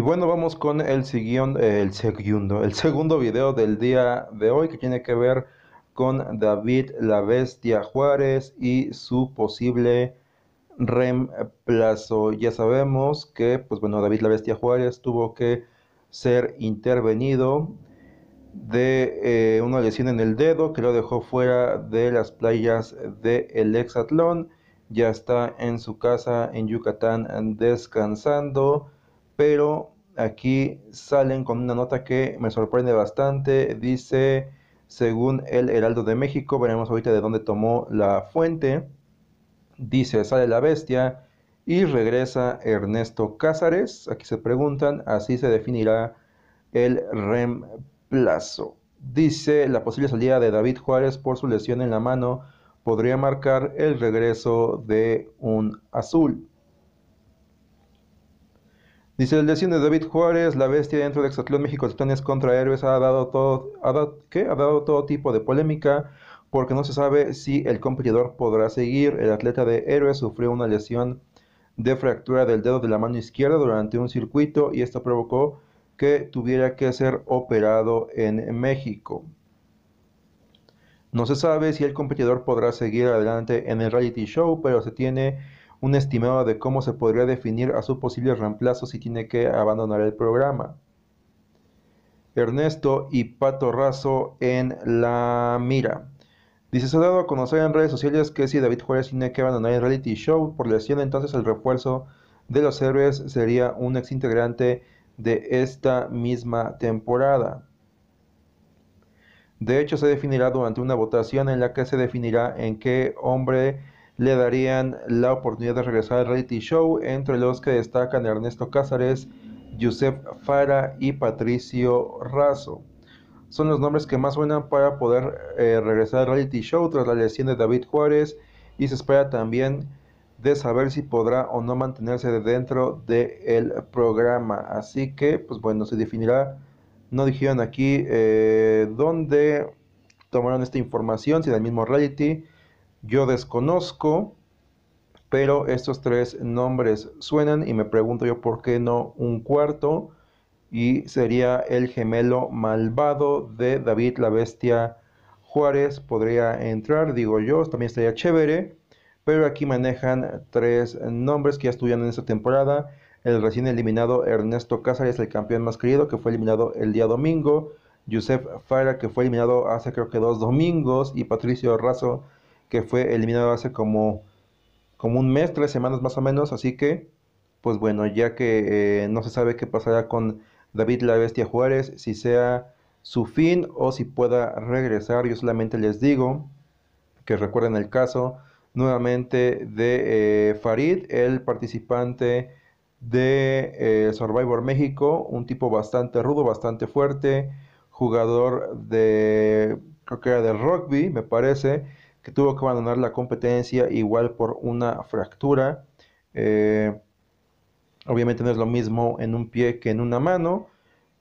Y bueno, vamos con el eh, el segundo, el segundo video del día de hoy que tiene que ver con David la Bestia Juárez y su posible reemplazo. Ya sabemos que, pues bueno, David la Bestia Juárez tuvo que ser intervenido de eh, una lesión en el dedo que lo dejó fuera de las playas del el Exatlón. Ya está en su casa en Yucatán descansando pero aquí salen con una nota que me sorprende bastante. Dice, según el Heraldo de México, veremos ahorita de dónde tomó la fuente. Dice, sale la bestia y regresa Ernesto Cázares. Aquí se preguntan, así se definirá el reemplazo. Dice, la posible salida de David Juárez por su lesión en la mano podría marcar el regreso de un azul. Dice el de David Juárez, la bestia dentro de Exatlón México, Titanes contra héroes ha dado todo, ha Ha dado todo tipo de polémica porque no se sabe si el competidor podrá seguir. El atleta de héroes sufrió una lesión de fractura del dedo de la mano izquierda durante un circuito y esto provocó que tuviera que ser operado en México. No se sabe si el competidor podrá seguir adelante en el reality show, pero se tiene un estimado de cómo se podría definir a su posible reemplazo si tiene que abandonar el programa. Ernesto y Pato Razo en La Mira. Dice, se ha dado a conocer en redes sociales que si David Juárez tiene que abandonar el reality show por lesión, entonces el refuerzo de los héroes sería un ex integrante de esta misma temporada. De hecho, se definirá durante una votación en la que se definirá en qué hombre le darían la oportunidad de regresar al reality show, entre los que destacan Ernesto Cázares, Josep Fara y Patricio Razo. Son los nombres que más suenan para poder eh, regresar al reality show tras la lesión de David Juárez y se espera también de saber si podrá o no mantenerse dentro del programa. Así que, pues bueno, se definirá. No dijeron aquí eh, dónde tomaron esta información, si del mismo reality yo desconozco, pero estos tres nombres suenan y me pregunto yo por qué no un cuarto y sería el gemelo malvado de David la Bestia Juárez podría entrar, digo yo, también estaría chévere, pero aquí manejan tres nombres que ya estuvieron en esta temporada. El recién eliminado Ernesto Cáceres, el campeón más querido, que fue eliminado el día domingo. Joseph Fara, que fue eliminado hace creo que dos domingos. Y Patricio Razo, que fue eliminado hace como, como un mes, tres semanas más o menos, así que, pues bueno, ya que eh, no se sabe qué pasará con David la Bestia Juárez, si sea su fin o si pueda regresar, yo solamente les digo que recuerden el caso nuevamente de eh, Farid, el participante de eh, Survivor México, un tipo bastante rudo, bastante fuerte, jugador de, creo que era de rugby, me parece, que tuvo que abandonar la competencia igual por una fractura. Eh, obviamente no es lo mismo en un pie que en una mano,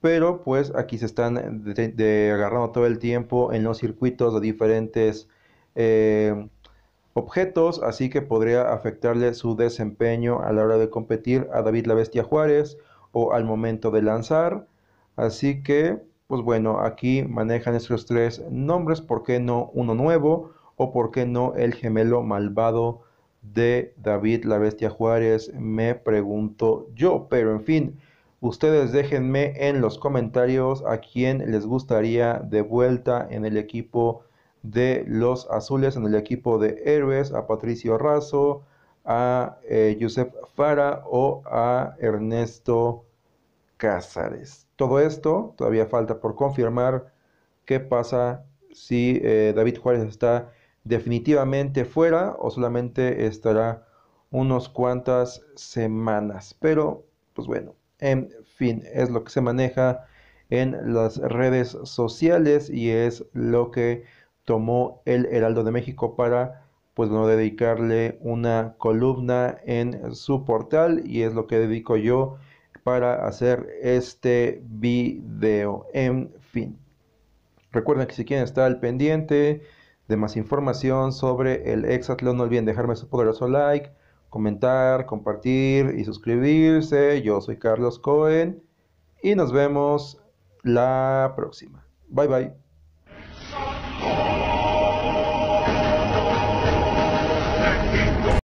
pero pues aquí se están agarrando todo el tiempo en los circuitos de diferentes eh, objetos, así que podría afectarle su desempeño a la hora de competir a David la Bestia Juárez o al momento de lanzar. Así que, pues bueno, aquí manejan estos tres nombres, ¿por qué no uno nuevo? o por qué no el gemelo malvado de David la Bestia Juárez, me pregunto yo, pero en fin, ustedes déjenme en los comentarios a quién les gustaría de vuelta en el equipo de los azules, en el equipo de héroes, a Patricio Razo, a eh, Josep Fara o a Ernesto Cázares. Todo esto todavía falta por confirmar qué pasa si eh, David Juárez está definitivamente fuera o solamente estará unos cuantas semanas. Pero, pues bueno, en fin, es lo que se maneja en las redes sociales y es lo que tomó el Heraldo de México para pues bueno, dedicarle una columna en su portal y es lo que dedico yo para hacer este video. En fin, recuerden que si quieren estar al pendiente, de más información sobre el Exatlón. No olviden dejarme su poderoso like, comentar, compartir y suscribirse. Yo soy Carlos Cohen y nos vemos la próxima. Bye bye.